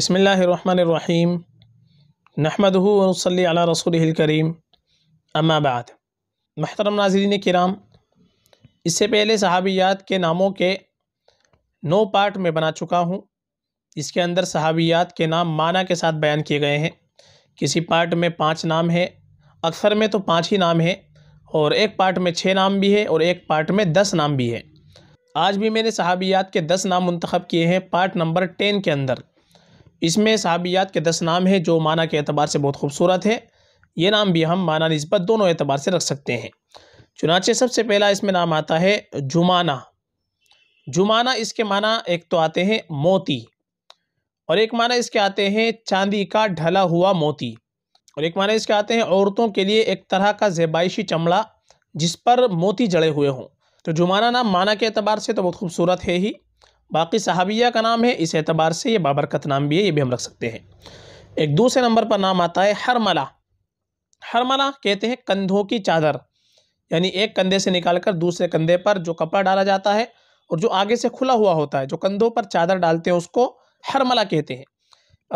बसमीम नहमद वसली अला रसूल करीम अम्माबाद महतरम नाजरीन कराम इससे पहले सहाबियात के नामों के नौ पार्ट में बना चुका हूँ इसके अंदर सहाबियात के नाम माना के साथ बयान किए गए हैं किसी पार्ट में पांच नाम है अक्सर में तो पांच ही नाम है और एक पार्ट में छः नाम भी है और एक पार्ट में दस नाम भी है आज भी मैंने सहाबियात के दस नाम मंतखब किए हैं पार्ट नंबर टेन के अंदर इसमें सहाबियात के दस नाम हैं जो माना के अतबार से बहुत खूबसूरत है ये नाम भी हम माना नस्बत दोनों एतबार से रख सकते हैं चुनाचे सबसे पहला इसमें नाम आता है जुमाना जुमाना इसके माना एक तो आते हैं मोती और एक माना इसके आते हैं चांदी का ढला हुआ मोती और एक माना इसके आते हैं औरतों के लिए एक तरह का जेबाइशी चमड़ा जिस पर मोती जड़े हुए हों तो जुमाना नाम माना के अतबार से तो बहुत खूबसूरत है ही बाकी सहाबिया का नाम है इस एतबार से ये बाबरकत नाम भी है ये भी हम रख सकते हैं एक दूसरे नंबर पर नाम आता है हरमला हरमला कहते हैं कंधों की चादर यानी एक कंधे से निकालकर दूसरे कंधे पर जो कपड़ा डाला जाता है और जो आगे से खुला हुआ होता है जो कंधों पर चादर डालते हैं उसको हरमला कहते हैं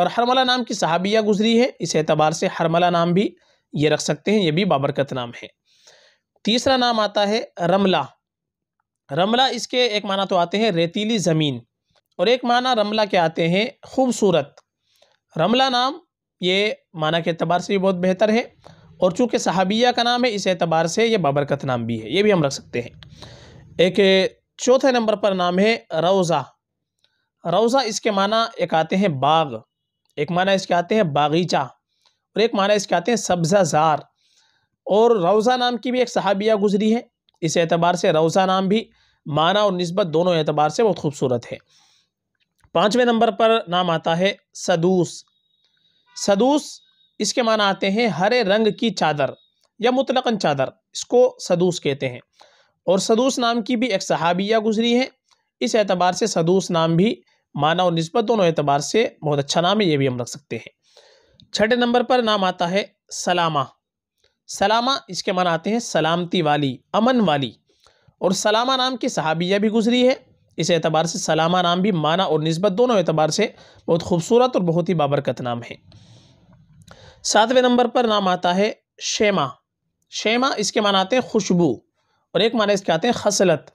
और हरमला नाम की सहाबिया गुजरी है इस एतबार से हरमला नाम भी ये रख सकते हैं ये भी बाबरकत नाम है तीसरा नाम आता है रमला रमला इसके एक माना तो आते हैं रेतीली ज़मीन और एक माना रमला के आते हैं खूबसूरत रमला नाम ये माना के अतबार से भी बहुत बेहतर है और चूँकि सहाबिया का नाम है इस एतबार से ये बाबरकत नाम भी है ये भी हम रख सकते हैं एक चौथे नंबर पर नाम है रोज़ा रोज़ा इसके माना एक आते हैं बाग एक माना इसके आते हैं बागीचा और एक माना इसके आते हैं सब्ज़ा जार और रोज़ा नाम की भी एक सहाबिया गुजरी है इस एतबार से रोज़ा नाम भी माना और नस्बत दोनों एतबार से बहुत खूबसूरत है पाँचवें नंबर पर नाम आता है सदूस सदूस इसके माना आते हैं हरे रंग की चादर या मुतलकन चादर इसको सदूस कहते हैं और सदूस नाम की भी एक सहाबिया गुजरी है इस एतबार से सदूस नाम भी माना और नस्बत दोनों एतबार से बहुत अच्छा नाम है ये भी हम रख सकते हैं छठे नंबर पर नाम आता है सलामा सलामा इसके मन आते हैं सलामती वाली अमन वाली और सलामा नाम की सहाबिया भी गुजरी है इस एतबार से सलामा नाम भी माना और नस्बत दोनों एतबार से बहुत खूबसूरत और बहुत ही बाबरकत नाम है सातवें नंबर पर नाम आता है शेमा शेमा इसके मान आते हैं खुशबू और एक माना इसके आते हैं खसलत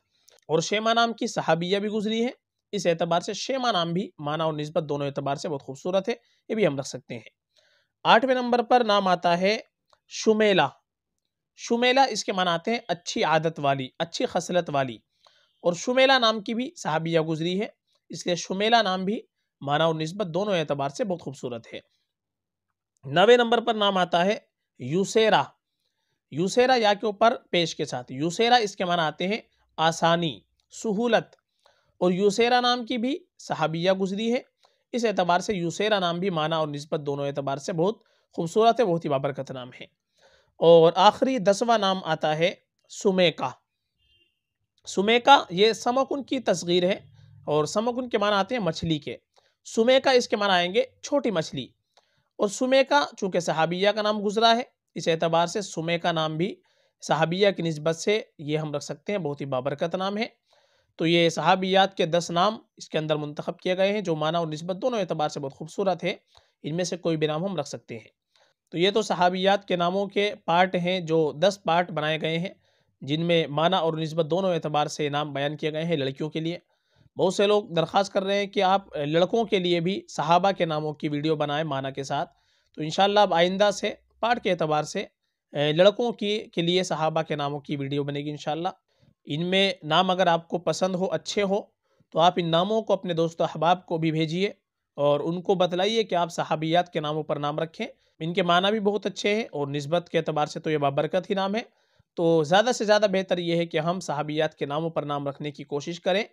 और शेमा नाम की सहाबिया भी गुजरी है इस एतबार से शेमा नाम भी माना और नस्बत दोनों एतबार से बहुत खूबसूरत है ये भी हम रख सकते हैं आठवें नंबर पर नाम आता है शुमेला शुमेला इसके मनाते हैं अच्छी आदत वाली अच्छी खसलत वाली और शुमेला नाम की भी सहाबिया गुजरी है इसलिए शुमेला नाम भी माना और नस्बत दोनों एतबार से बहुत खूबसूरत है नवे नंबर पर नाम आता है यूसेरा यूसेरा या के ऊपर पेश के साथ यूसेरा इसके माना आते हैं आसानी सहूलत और यूसेरा नाम की भी सहाबिया गुजरी है इस एतबार से यूसेरा नाम भी माना और नस्बत दोनों एतबार से बहुत खूबसूरत है बहुत ही बाबरकत नाम है और आखिरी दसवा नाम आता है सुमेका सुमेका ये समकुन की तस्गीर है और समकुन के माना आते हैं मछली के सुमेका इसके माना आएंगे छोटी मछली और सुमेका चूँकि सहाबिया का नाम गुजरा है इस एतबार से सुमेका नाम भी सहाबिया की नस्बत से ये हम रख सकते हैं बहुत ही बाबरकत नाम है तो ये सहाबियात के दस नाम इसके अंदर मंतखब किए गए हैं जो माना और नस्बत दोनों एतबार से बहुत खूबसूरत है इनमें से कोई भी नाम हम रख सकते हैं तो ये तो सहाबियात के नामों के पार्ट हैं जो दस पार्ट बनाए गए हैं जिनमें माना और नस्बत दोनों एतबार से नाम बयान किए गए हैं लड़कियों के लिए बहुत से लोग दरख्वास्त कर रहे हैं कि आप लड़कों के लिए भी सहाबा के नामों की वीडियो बनाएं माना के साथ तो इन अब आइंदा से पार्ट के अतबार से लड़कों की के लिए सहाबा के नामों की वीडियो बनेगी इन इनमें नाम अगर आपको पसंद हो अच्छे हो तो आप इन नामों को अपने दोस्तों अहबाब को भी भेजिए और उनको बतलाइए कि आप सहाबियात के नामों पर नाम रखें इनके माना भी बहुत अच्छे हैं और नस्बत के अतबार से तो ये बाबरकत ही नाम है तो ज़्यादा से ज़्यादा बेहतर ये है कि हम सहाबियात के नामों पर नाम रखने की कोशिश करें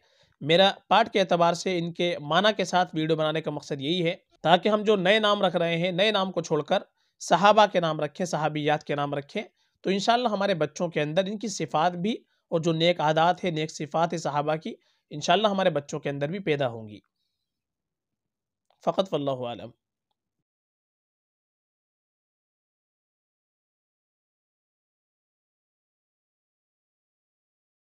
मेरा पाठ के अतबार से इनके माना के साथ वीडियो बनाने का मकसद यही है ताकि हम जो नए नाम रख रहे हैं नए नाम को छोड़कर सहाबा के नाम रखें सहाबियात के नाम रखें तो इन हमारे बच्चों के अंदर इनकी सिफ़ात भी और जो नेक आदात है नेक सिफ़ात है सहाबा की इन हमारे बच्चों के अंदर भी पैदा होंगी فقط فالله أعلم